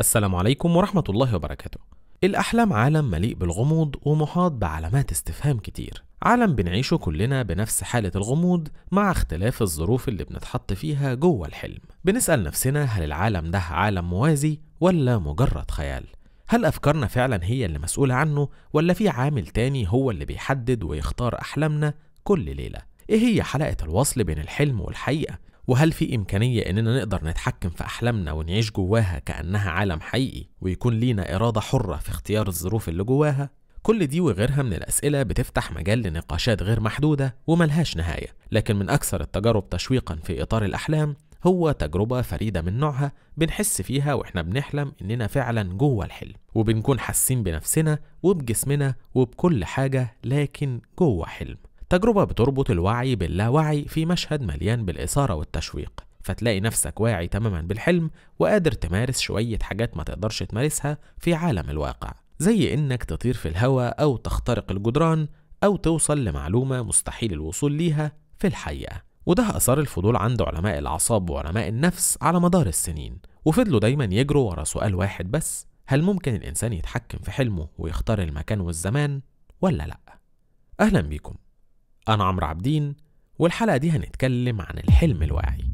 السلام عليكم ورحمة الله وبركاته الأحلام عالم مليء بالغموض ومحاط بعلامات استفهام كتير عالم بنعيشه كلنا بنفس حالة الغموض مع اختلاف الظروف اللي بنتحط فيها جوه الحلم بنسأل نفسنا هل العالم ده عالم موازي ولا مجرد خيال هل أفكارنا فعلا هي اللي مسؤولة عنه ولا في عامل تاني هو اللي بيحدد ويختار أحلامنا كل ليلة إيه هي حلقة الوصل بين الحلم والحقيقة وهل في إمكانية إننا نقدر نتحكم في أحلامنا ونعيش جواها كأنها عالم حقيقي ويكون لينا إرادة حرة في اختيار الظروف اللي جواها؟ كل دي وغيرها من الأسئلة بتفتح مجال لنقاشات غير محدودة وملهاش نهاية لكن من أكثر التجارب تشويقا في إطار الأحلام هو تجربة فريدة من نوعها بنحس فيها وإحنا بنحلم إننا فعلا جوه الحلم وبنكون حاسين بنفسنا وبجسمنا وبكل حاجة لكن جوه حلم تجربة بتربط الوعي باللاوعي في مشهد مليان بالإثارة والتشويق فتلاقي نفسك واعي تماما بالحلم وقادر تمارس شوية حاجات ما تقدرش تمارسها في عالم الواقع زي إنك تطير في الهواء أو تخترق الجدران أو توصل لمعلومة مستحيل الوصول ليها في الحقيقة وده أثار الفضول عند علماء الأعصاب وعلماء النفس على مدار السنين وفضلوا دايما يجروا ورا سؤال واحد بس هل ممكن الإنسان يتحكم في حلمه ويختار المكان والزمان ولا لأ؟ أهلا بيكم أنا عمرو عابدين والحلقة دي هنتكلم عن الحلم الواعي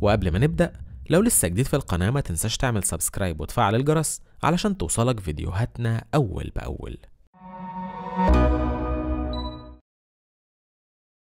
وقبل ما نبدأ لو لسه جديد في القناة ما تنساش تعمل سبسكرايب وتفعل الجرس علشان توصلك فيديوهاتنا أول بأول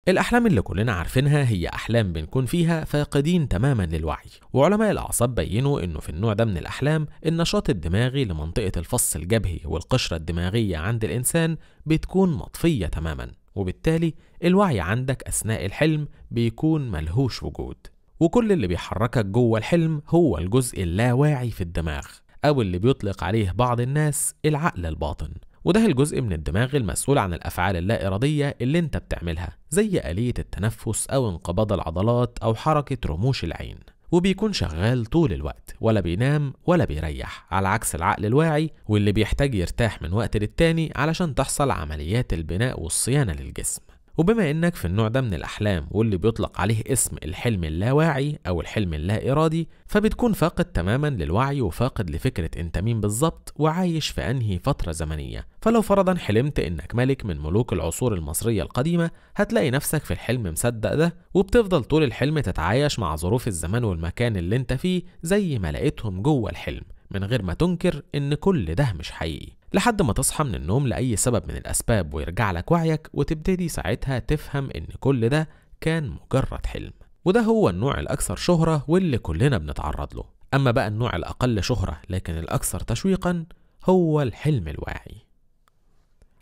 الأحلام اللي كلنا عارفينها هي أحلام بنكون فيها فاقدين تماما للوعي وعلماء الأعصاب بينوا أنه في النوع ده من الأحلام النشاط الدماغي لمنطقة الفص الجبهي والقشرة الدماغية عند الإنسان بتكون مطفية تماما وبالتالي الوعي عندك أثناء الحلم بيكون ملهوش وجود وكل اللي بيحركك جوه الحلم هو الجزء اللاواعي في الدماغ أو اللي بيطلق عليه بعض الناس العقل الباطن وده الجزء من الدماغ المسؤول عن الأفعال اللا إرادية اللي أنت بتعملها زي آلية التنفس أو انقباض العضلات أو حركة رموش العين وبيكون شغال طول الوقت ولا بينام ولا بيريح على عكس العقل الواعي واللي بيحتاج يرتاح من وقت للتاني علشان تحصل عمليات البناء والصيانة للجسم وبما إنك في النوع ده من الأحلام واللي بيطلق عليه اسم الحلم اللاواعي أو الحلم اللا إرادي فبتكون فاقد تماما للوعي وفاقد لفكرة أنت مين بالظبط وعايش في أنهي فترة زمنية فلو فرضا حلمت إنك ملك من ملوك العصور المصرية القديمة هتلاقي نفسك في الحلم مصدق ده وبتفضل طول الحلم تتعايش مع ظروف الزمان والمكان اللي أنت فيه زي ما لقيتهم جوه الحلم من غير ما تنكر إن كل ده مش حقيقي لحد ما تصحى من النوم لأي سبب من الأسباب ويرجع لك وعيك وتبتدي ساعتها تفهم إن كل ده كان مجرد حلم وده هو النوع الأكثر شهرة واللي كلنا بنتعرض له أما بقى النوع الأقل شهرة لكن الأكثر تشويقا هو الحلم الواعي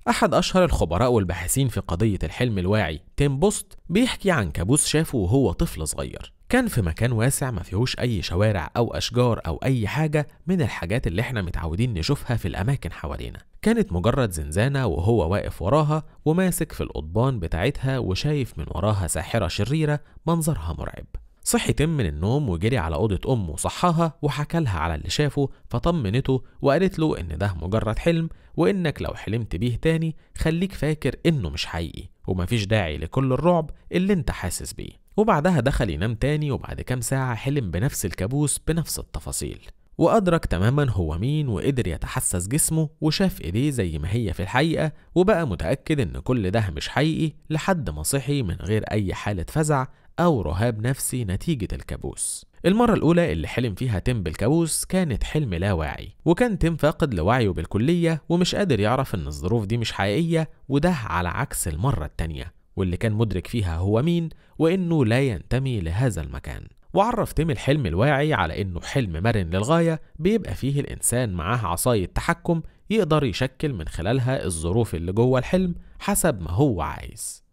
أحد أشهر الخبراء والباحثين في قضية الحلم الواعي تيم بوست بيحكي عن كابوس شافه وهو طفل صغير كان في مكان واسع ما فيهوش أي شوارع أو أشجار أو أي حاجة من الحاجات اللي احنا متعودين نشوفها في الأماكن حوالينا كانت مجرد زنزانة وهو واقف وراها وماسك في القضبان بتاعتها وشايف من وراها ساحرة شريرة منظرها مرعب صحي تم من النوم وجري على أوضة أمه وصحاها وحكى لها على اللي شافه فطمنته وقالت له إن ده مجرد حلم وإنك لو حلمت بيه تاني خليك فاكر إنه مش حقيقي ومفيش داعي لكل الرعب اللي إنت حاسس بيه وبعدها دخل ينام تاني وبعد كام ساعة حلم بنفس الكابوس بنفس التفاصيل وأدرك تماما هو مين وقدر يتحسس جسمه وشاف إيديه زي ما هي في الحقيقة وبقى متأكد إن كل ده مش حقيقي لحد ما صحي من غير أي حالة فزع أو رهاب نفسي نتيجة الكابوس المرة الأولى اللي حلم فيها تيم بالكابوس كانت حلم لا واعي وكان تيم فاقد لوعيه بالكلية ومش قادر يعرف إن الظروف دي مش حقيقية وده على عكس المرة التانية واللي كان مدرك فيها هو مين وإنه لا ينتمي لهذا المكان وعرف تيم الحلم الواعي على إنه حلم مرن للغاية بيبقى فيه الإنسان معاه عصاية تحكم يقدر يشكل من خلالها الظروف اللي جوه الحلم حسب ما هو عايز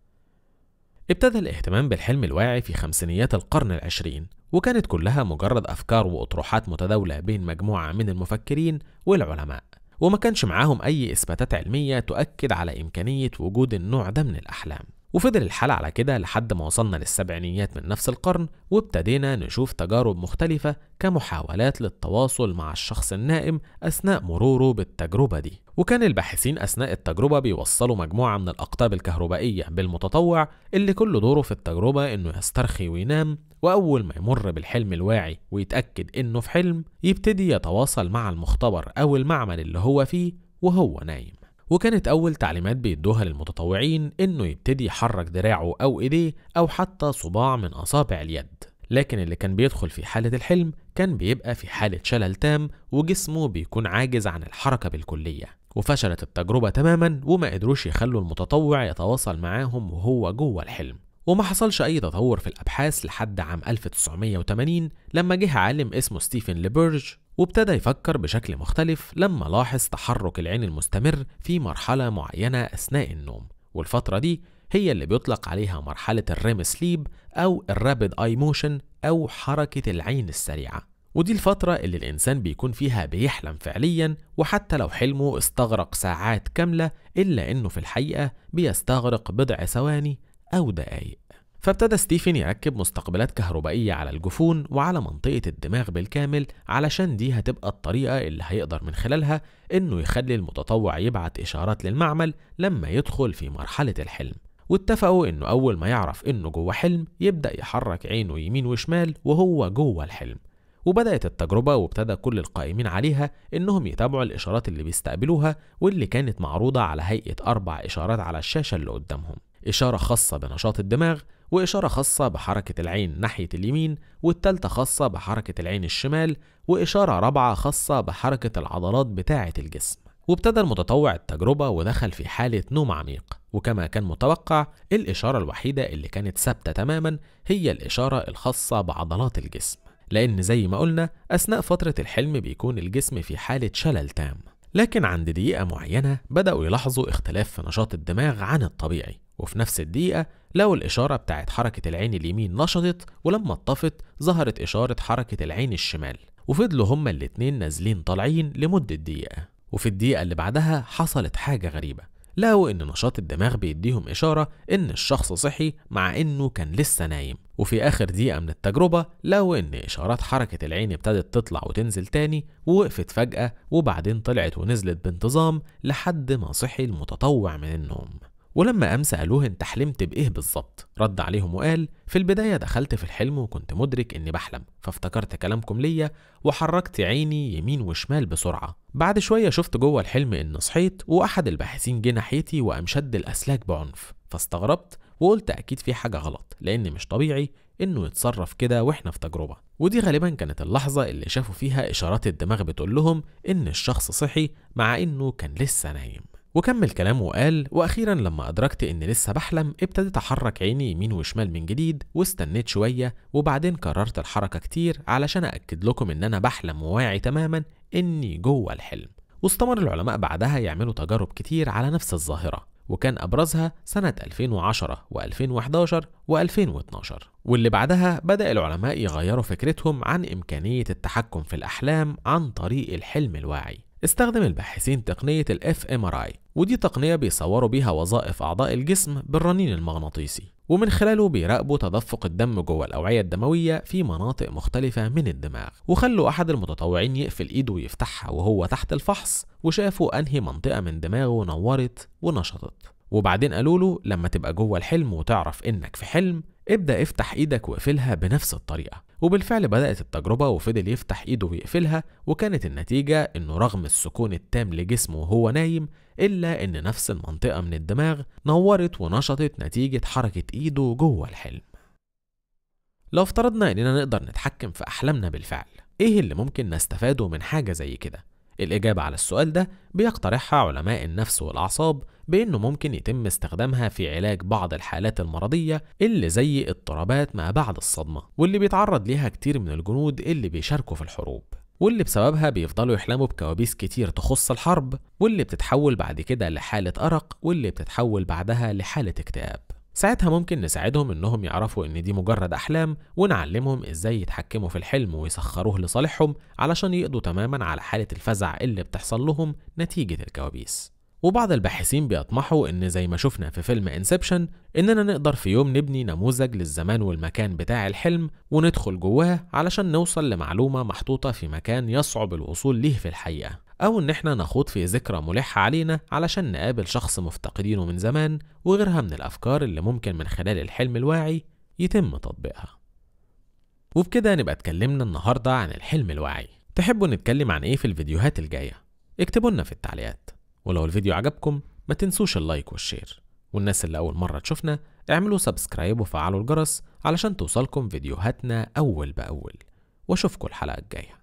ابتدى الاهتمام بالحلم الواعي في خمسينيات القرن العشرين وكانت كلها مجرد أفكار وأطروحات متداولة بين مجموعة من المفكرين والعلماء وما كانش معاهم أي إثباتات علمية تؤكد على إمكانية وجود النوع ده من الأحلام وفضل الحال على كده لحد ما وصلنا للسبعينيات من نفس القرن وابتدينا نشوف تجارب مختلفة كمحاولات للتواصل مع الشخص النائم أثناء مروره بالتجربة دي وكان الباحثين أثناء التجربة بيوصلوا مجموعة من الأقطاب الكهربائية بالمتطوع اللي كل دوره في التجربة إنه يسترخي وينام وأول ما يمر بالحلم الواعي ويتأكد إنه في حلم يبتدي يتواصل مع المختبر أو المعمل اللي هو فيه وهو نايم وكانت أول تعليمات بيدوها للمتطوعين إنه يبتدي يحرك دراعه أو إيديه أو حتى صباع من أصابع اليد لكن اللي كان بيدخل في حالة الحلم كان بيبقى في حالة شلل تام وجسمه بيكون عاجز عن الحركة بالكلية وفشلت التجربة تماما وما قدروش يخلوا المتطوع يتواصل معاهم وهو جوه الحلم وما حصلش أي تطور في الأبحاث لحد عام 1980 لما جه عالم اسمه ستيفن ليبرج وابتدى يفكر بشكل مختلف لما لاحظ تحرك العين المستمر في مرحلة معينة أثناء النوم والفترة دي هي اللي بيطلق عليها مرحلة الريم سليب أو الرابد آي موشن أو حركة العين السريعة ودي الفترة اللي الإنسان بيكون فيها بيحلم فعليا وحتى لو حلمه استغرق ساعات كاملة إلا إنه في الحقيقة بيستغرق بضع ثواني أو دقايق فابتدى ستيفن يركب مستقبلات كهربائية على الجفون وعلى منطقة الدماغ بالكامل علشان دي هتبقى الطريقة اللي هيقدر من خلالها إنه يخلي المتطوع يبعت إشارات للمعمل لما يدخل في مرحلة الحلم واتفقوا إنه أول ما يعرف إنه جوه حلم يبدأ يحرك عينه يمين وشمال وهو جوه الحلم وبدأت التجربة وابتدى كل القائمين عليها إنهم يتابعوا الإشارات اللي بيستقبلوها واللي كانت معروضة على هيئة أربع إشارات على الشاشة اللي قدامهم إشارة خاصة بنشاط الدماغ وإشارة خاصة بحركة العين ناحية اليمين والتالتة خاصة بحركة العين الشمال وإشارة رابعة خاصة بحركة العضلات بتاعة الجسم وابتدى المتطوع التجربة ودخل في حالة نوم عميق وكما كان متوقع الإشارة الوحيدة اللي كانت ثابتة تماما هي الإشارة الخاصة بعضلات الجسم لأن زي ما قلنا أثناء فترة الحلم بيكون الجسم في حالة شلل تام لكن عند دقيقة معينة بدأوا يلاحظوا اختلاف في نشاط الدماغ عن الطبيعي وفي نفس الدقيقة لقوا الإشارة بتاعت حركة العين اليمين نشطت ولما اتطفت ظهرت إشارة حركة العين الشمال وفضلوا هما الاتنين نازلين طالعين لمدة دقيقة وفي الدقيقة اللي بعدها حصلت حاجة غريبة لقوا إن نشاط الدماغ بيديهم إشارة إن الشخص صحي مع إنه كان لسه نايم وفي آخر دقيقة من التجربة لقوا إن إشارات حركة العين ابتدت تطلع وتنزل تاني ووقفت فجأة وبعدين طلعت ونزلت بانتظام لحد ما صحي المتطوع من النوم ولما قام سألوه أنت حلمت بإيه بالظبط؟ رد عليهم وقال: في البداية دخلت في الحلم وكنت مدرك إني بحلم، فافتكرت كلامكم ليا وحركت عيني يمين وشمال بسرعة. بعد شوية شفت جوه الحلم إني صحيت وأحد الباحثين جه ناحيتي وقام شد الأسلاك بعنف، فاستغربت وقلت أكيد في حاجة غلط لأن مش طبيعي إنه يتصرف كده وإحنا في تجربة، ودي غالبا كانت اللحظة اللي شافوا فيها إشارات الدماغ بتقول لهم إن الشخص صحي مع إنه كان لسه نايم. وكمل كلامه وقال واخيرا لما ادركت ان لسه بحلم ابتديت احرك عيني يمين وشمال من جديد واستنيت شويه وبعدين كررت الحركه كتير علشان اكد لكم ان انا بحلم وواعي تماما اني جوه الحلم واستمر العلماء بعدها يعملوا تجارب كتير على نفس الظاهره وكان أبرزها سنة 2010 و2011 و2012 واللي بعدها بدأ العلماء يغيروا فكرتهم عن إمكانية التحكم في الأحلام عن طريق الحلم الواعي استخدم الباحثين تقنية الـ fMRI ودي تقنية بيصوروا بيها وظائف أعضاء الجسم بالرنين المغناطيسي ومن خلاله بيراقبوا تدفق الدم جوه الأوعية الدموية في مناطق مختلفة من الدماغ وخلوا أحد المتطوعين يقفل إيده ويفتحها وهو تحت الفحص وشافوا أنهي منطقة من دماغه نورت ونشطت وبعدين قالوا له لما تبقى جوه الحلم وتعرف إنك في حلم ابدأ افتح إيدك واقفلها بنفس الطريقة وبالفعل بدأت التجربة وفضل يفتح إيده ويقفلها وكانت النتيجة إنه رغم السكون التام لجسمه وهو نايم إلا إن نفس المنطقة من الدماغ نورت ونشطت نتيجة حركة إيده جوه الحلم. لو افترضنا إننا نقدر نتحكم في أحلامنا بالفعل، إيه اللي ممكن نستفاده من حاجة زي كده؟ الإجابة على السؤال ده بيقترحها علماء النفس والأعصاب بأنه ممكن يتم استخدامها في علاج بعض الحالات المرضية اللي زي اضطرابات ما بعد الصدمة واللي بيتعرض ليها كتير من الجنود اللي بيشاركوا في الحروب واللي بسببها بيفضلوا يحلموا بكوابيس كتير تخص الحرب واللي بتتحول بعد كده لحالة أرق واللي بتتحول بعدها لحالة اكتئاب ساعتها ممكن نساعدهم إنهم يعرفوا إن دي مجرد أحلام ونعلمهم إزاي يتحكموا في الحلم ويسخروه لصالحهم علشان يقضوا تماما على حالة الفزع اللي بتحصل لهم نتيجة الكوابيس وبعض الباحثين بيطمحوا إن زي ما شفنا في فيلم انسبشن إننا نقدر في يوم نبني نموذج للزمان والمكان بتاع الحلم وندخل جواه علشان نوصل لمعلومة محطوطة في مكان يصعب الوصول ليه في الحقيقة أو إن إحنا نخوض في ذكرى ملحة علينا علشان نقابل شخص مفتقدينه من زمان وغيرها من الأفكار اللي ممكن من خلال الحلم الواعي يتم تطبيقها وبكده نبقى اتكلمنا النهاردة عن الحلم الواعي تحبوا نتكلم عن إيه في الفيديوهات الجاية اكتبوا لنا في التعليقات ولو الفيديو عجبكم ما تنسوش اللايك والشير والناس اللي أول مرة تشوفنا اعملوا سبسكرايب وفعلوا الجرس علشان توصلكم فيديوهاتنا أول بأول واشوفكم الحلقة الجايه